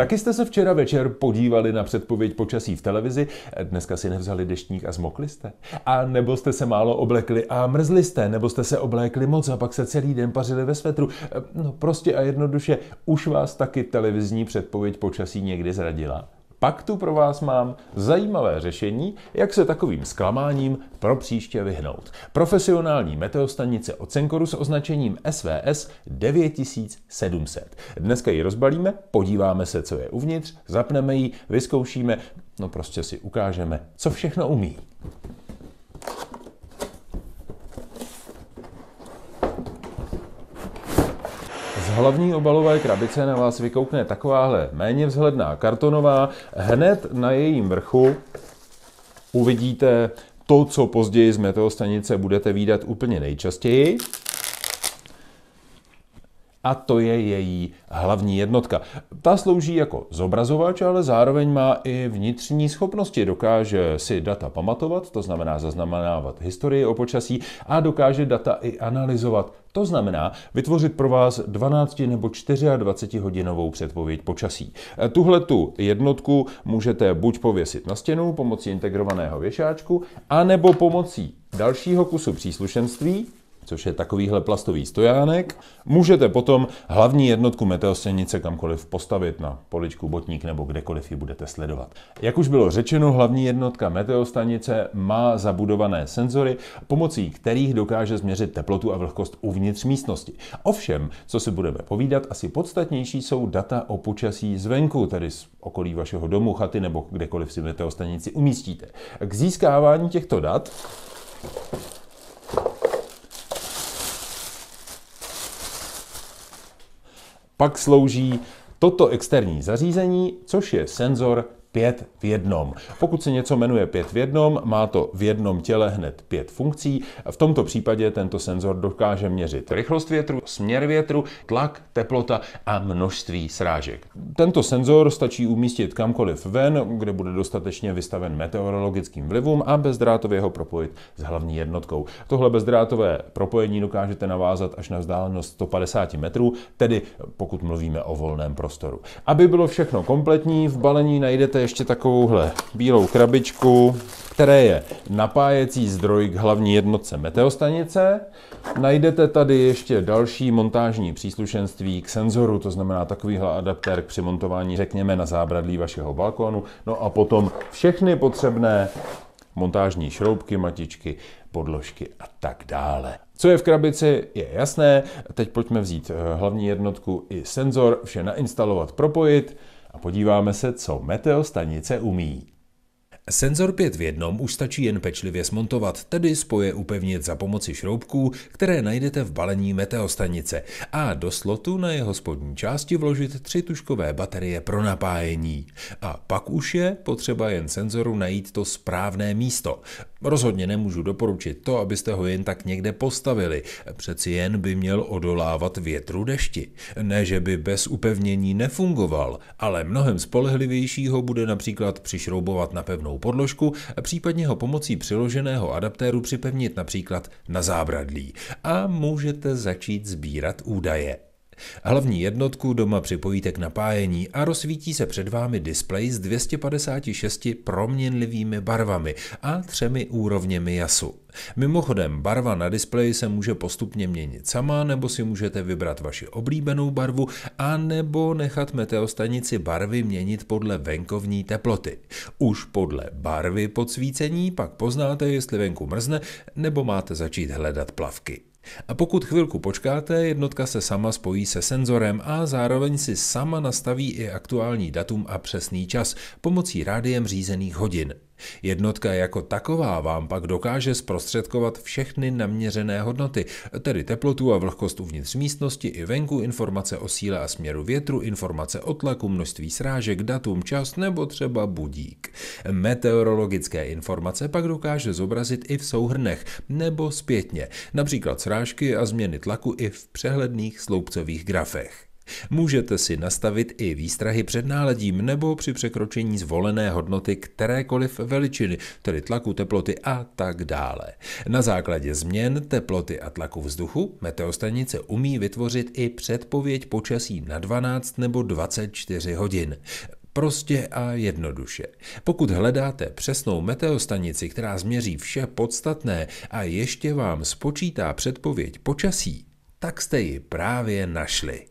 Taky jste se včera večer podívali na předpověď počasí v televizi, dneska si nevzali deštník a zmokli jste. A nebo jste se málo oblekli a mrzli jste, nebo jste se oblékli moc a pak se celý den pařili ve svetru. No prostě a jednoduše, už vás taky televizní předpověď počasí někdy zradila. Pak tu pro vás mám zajímavé řešení, jak se takovým zklamáním pro příště vyhnout. Profesionální meteostanice Senkoru s označením SVS 9700. Dneska ji rozbalíme, podíváme se, co je uvnitř, zapneme ji, vyzkoušíme, no prostě si ukážeme, co všechno umí. hlavní obalové krabice na vás vykoukne takováhle méně vzhledná kartonová. Hned na jejím vrchu uvidíte to, co později z meteostanice budete výdat úplně nejčastěji a to je její hlavní jednotka. Ta slouží jako zobrazovač, ale zároveň má i vnitřní schopnosti. Dokáže si data pamatovat, to znamená zaznamenávat historii o počasí a dokáže data i analyzovat. To znamená vytvořit pro vás 12 nebo 24 hodinovou předpověď počasí. E, Tuhle tu jednotku můžete buď pověsit na stěnu pomocí integrovaného věšáčku, anebo pomocí dalšího kusu příslušenství, což je takovýhle plastový stojánek. Můžete potom hlavní jednotku meteostěnice kamkoliv postavit na poličku, botník nebo kdekoliv ji budete sledovat. Jak už bylo řečeno, hlavní jednotka meteostanice má zabudované senzory, pomocí kterých dokáže změřit teplotu a vlhkost uvnitř místnosti. Ovšem, co si budeme povídat, asi podstatnější jsou data o počasí zvenku, tedy z okolí vašeho domu, chaty nebo kdekoliv si meteostanici umístíte. K získávání těchto dat pak slouží toto externí zařízení, což je senzor pět v jednom. Pokud se něco jmenuje pět v jednom, má to v jednom těle hned pět funkcí. V tomto případě tento senzor dokáže měřit rychlost větru, směr větru, tlak, teplota a množství srážek. Tento senzor stačí umístit kamkoliv ven, kde bude dostatečně vystaven meteorologickým vlivům a bezdrátově ho propojit s hlavní jednotkou. Tohle bezdrátové propojení dokážete navázat až na vzdálenost 150 metrů, tedy pokud mluvíme o volném prostoru. Aby bylo všechno kompletní, v balení najdete ještě takovouhle bílou krabičku, které je napájecí zdroj k hlavní jednotce meteostanice. Najdete tady ještě další montážní příslušenství k senzoru, to znamená takovýhle adaptér k přimontování, řekněme, na zábradlí vašeho balkónu. No a potom všechny potřebné montážní šroubky, matičky, podložky a tak dále. Co je v krabici, je jasné. Teď pojďme vzít eh, hlavní jednotku i senzor, vše nainstalovat, propojit a podíváme se, co meteostanice umí. Senzor 5 v jednom už stačí jen pečlivě smontovat, tedy spoje upevnit za pomoci šroubků, které najdete v balení meteostanice a do slotu na jeho spodní části vložit tři tuškové baterie pro napájení. A pak už je potřeba jen senzoru najít to správné místo. Rozhodně nemůžu doporučit to, abyste ho jen tak někde postavili, přeci jen by měl odolávat větru dešti. Ne, že by bez upevnění nefungoval, ale mnohem spolehlivější ho bude například přišroubovat na pevnou podložku, případně ho pomocí přiloženého adaptéru připevnit například na zábradlí a můžete začít sbírat údaje. Hlavní jednotku doma připojíte k napájení a rozsvítí se před vámi displej s 256 proměnlivými barvami a třemi úrovněmi jasu. Mimochodem, barva na displeji se může postupně měnit sama, nebo si můžete vybrat vaši oblíbenou barvu, a nebo nechat meteostanici barvy měnit podle venkovní teploty. Už podle barvy podsvícení pak poznáte, jestli venku mrzne, nebo máte začít hledat plavky. A pokud chvilku počkáte, jednotka se sama spojí se senzorem a zároveň si sama nastaví i aktuální datum a přesný čas pomocí rádiem řízených hodin. Jednotka jako taková vám pak dokáže zprostředkovat všechny naměřené hodnoty, tedy teplotu a vlhkost uvnitř místnosti i venku, informace o síle a směru větru, informace o tlaku, množství srážek, datum, čas nebo třeba budík. Meteorologické informace pak dokáže zobrazit i v souhrnech nebo zpětně, například srážky a změny tlaku i v přehledných sloupcových grafech. Můžete si nastavit i výstrahy před náladím nebo při překročení zvolené hodnoty kterékoliv veličiny, tedy tlaku, teploty a tak dále. Na základě změn teploty a tlaku vzduchu meteostanice umí vytvořit i předpověď počasí na 12 nebo 24 hodin. Prostě a jednoduše. Pokud hledáte přesnou meteostanici, která změří vše podstatné a ještě vám spočítá předpověď počasí, tak jste ji právě našli.